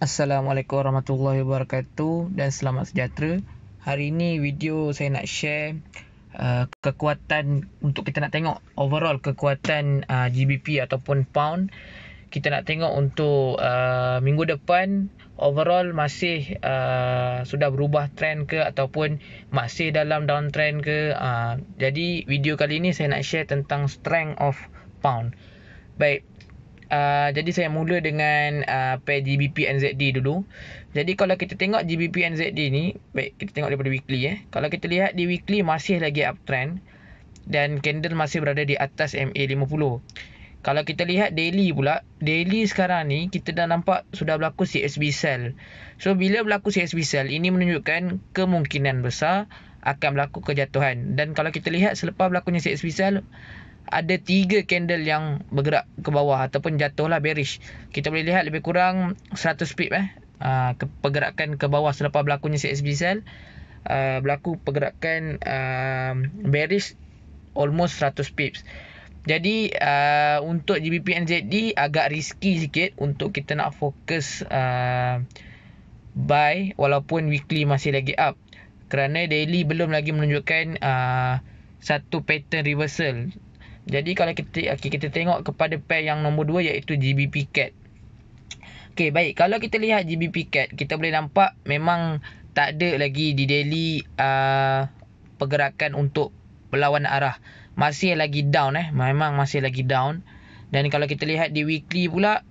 Assalamualaikum warahmatullahi wabarakatuh dan selamat sejahtera. Hari ini video saya nak share uh, kekuatan untuk kita nak tengok overall kekuatan uh, GBP ataupun pound. Kita nak tengok untuk uh, minggu depan overall masih uh, sudah berubah trend ke ataupun masih dalam downtrend ke. Uh, jadi video kali ini saya nak share tentang strength of pound. Baik, Ah, jadi saya mula dengan uh, pair GBP NZD dulu. Jadi kalau kita tengok GBP NZD ni, baik kita tengok daripada weekly eh. Kalau kita lihat di weekly masih lagi uptrend dan candle masih berada di atas MA50. Kalau kita lihat daily pula, daily sekarang ni kita dah nampak sudah berlaku CSB sell. So bila berlaku CSB sell, ini menunjukkan kemungkinan besar akan berlaku kejatuhan. Dan kalau kita lihat selepas berlakunya CSB sell, ada tiga candle yang bergerak ke bawah ataupun jatuh lah bearish. Kita boleh lihat lebih kurang 100 pip eh. Uh, pergerakan ke bawah selepas berlakunya CSB sell uh, berlaku pergerakan uh, bearish almost 100 pips jadi uh, untuk NZD agak risky sikit untuk kita nak fokus uh, buy walaupun weekly masih lagi up kerana daily belum lagi menunjukkan uh, satu pattern reversal jadi kalau kita kita tengok kepada pair yang nombor 2 iaitu GBP CAD. Okey, baik. Kalau kita lihat GBP CAD, kita boleh nampak memang tak ada lagi di daily uh, pergerakan untuk berlawan arah. Masih lagi down eh. Memang masih lagi down. Dan kalau kita lihat di weekly pula,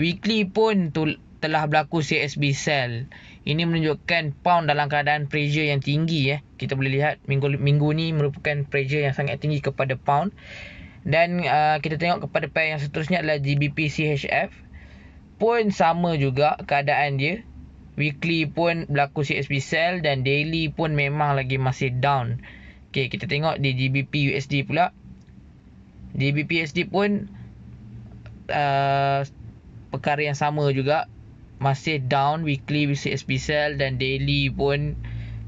weekly pun tu, telah berlaku CSB sell. Ini menunjukkan pound dalam keadaan pressure yang tinggi ya. Kita boleh lihat minggu minggu ni merupakan pressure yang sangat tinggi kepada pound. Dan uh, kita tengok kepada pair yang seterusnya adalah GBPCHF pun sama juga keadaan dia. Weekly pun berlaku CSP sell dan daily pun memang lagi masih down. Okey, kita tengok di GBP USD pula. GBP USD pun uh, perkara yang sama juga masih down weekly with sell dan daily pun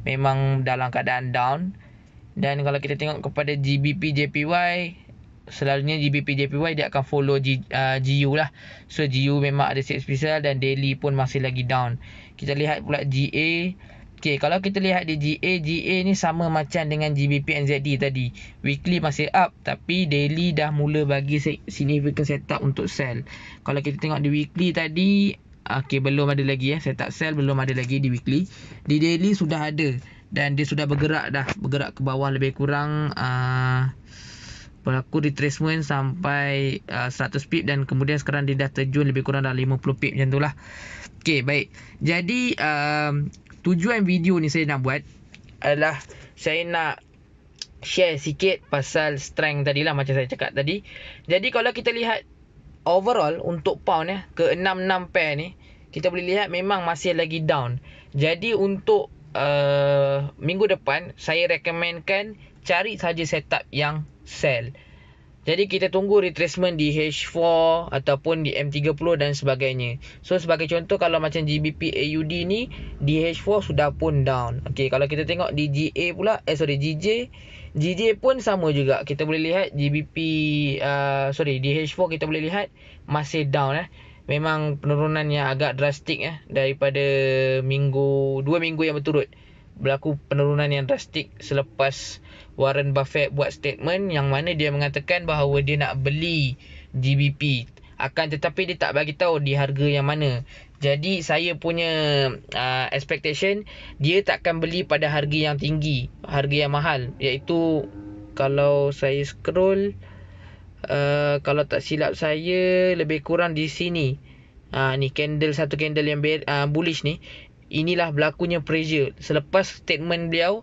memang dalam keadaan down. Dan kalau kita tengok kepada GBP JPY, selalunya GBP JPY dia akan follow G, uh, GU lah. So GU memang ada set sell dan daily pun masih lagi down. Kita lihat pula GA. Okay, kalau kita lihat di GA, GA ni sama macam dengan GBP NZD tadi. Weekly masih up tapi daily dah mula bagi significant setup untuk sell. Kalau kita tengok di weekly tadi, Okay, belum ada lagi ya. Saya tak sell, belum ada lagi di weekly. Di daily sudah ada. Dan dia sudah bergerak dah. Bergerak ke bawah lebih kurang... Uh, berlaku retracement sampai uh, 100 pip dan kemudian sekarang dia dah terjun lebih kurang dah 50 pip macam tu lah. Okay, baik. Jadi, um, tujuan video ni saya nak buat adalah saya nak share sikit pasal strength tadi lah macam saya cakap tadi. Jadi, kalau kita lihat overall untuk pound eh ke 6-6 pair ni kita boleh lihat memang masih lagi down. Jadi untuk uh, minggu depan saya rekomenkan cari saja setup yang sell. Jadi kita tunggu retracement di H4 ataupun di M30 dan sebagainya. So sebagai contoh kalau macam GBP AUD ni di H4 sudah pun down. Okey kalau kita tengok di GA pula eh sorry GJ GJ pun sama juga. Kita boleh lihat GBP uh, sorry di H4 kita boleh lihat masih down eh. Memang penurunannya agak drastik eh daripada minggu dua minggu yang berturut berlaku penurunan yang drastik selepas Warren Buffett buat statement yang mana dia mengatakan bahawa dia nak beli GBP akan tetapi dia tak bagi tahu di harga yang mana. Jadi saya punya uh, expectation dia takkan beli pada harga yang tinggi, harga yang mahal iaitu kalau saya scroll uh, kalau tak silap saya lebih kurang di sini. Ah uh, ni candle satu candle yang uh, bullish ni inilah berlakunya pressure selepas statement beliau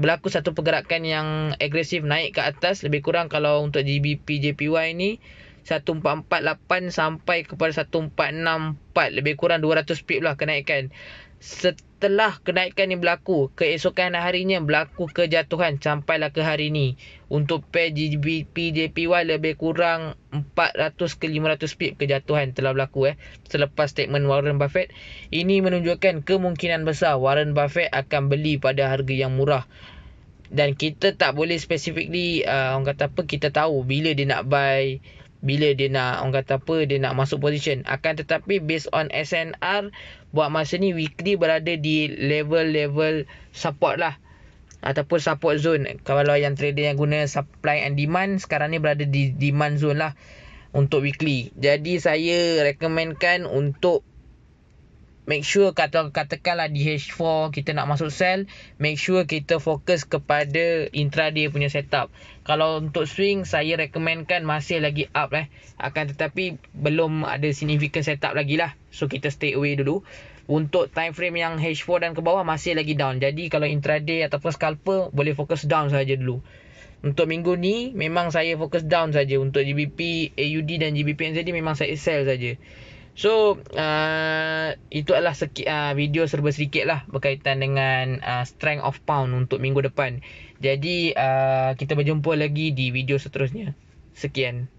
berlaku satu pergerakan yang agresif naik ke atas lebih kurang kalau untuk GBP JPY ni 1448 sampai kepada 1464 lebih kurang 200 pip lah kenaikan Set, setelah kenaikan ini berlaku, keesokan harinya berlaku kejatuhan sampai lah ke hari ini. Untuk PJPY lebih kurang 400 ke 500 pip kejatuhan telah berlaku eh selepas statement Warren Buffett. Ini menunjukkan kemungkinan besar Warren Buffett akan beli pada harga yang murah. Dan kita tak boleh specifically uh, orang kata apa kita tahu bila dia nak buy bila dia nak orang kata apa dia nak masuk position akan tetapi based on SNR buat masa ni weekly berada di level-level support lah ataupun support zone kalau yang trader yang guna supply and demand sekarang ni berada di demand zone lah untuk weekly jadi saya rekomenkan untuk make sure kata katakanlah di H4 kita nak masuk sell, make sure kita fokus kepada intraday punya setup. Kalau untuk swing saya rekomendkan masih lagi up eh. Akan tetapi belum ada significant setup lagi lah. So kita stay away dulu. Untuk time frame yang H4 dan ke bawah masih lagi down. Jadi kalau intraday ataupun scalper boleh fokus down saja dulu. Untuk minggu ni memang saya fokus down saja untuk GBP, AUD dan GBP NZD memang saya sell saja. So uh, itu adalah seki, uh, video serba sedikit lah berkaitan dengan uh, strength of pound untuk minggu depan. Jadi uh, kita berjumpa lagi di video seterusnya. Sekian.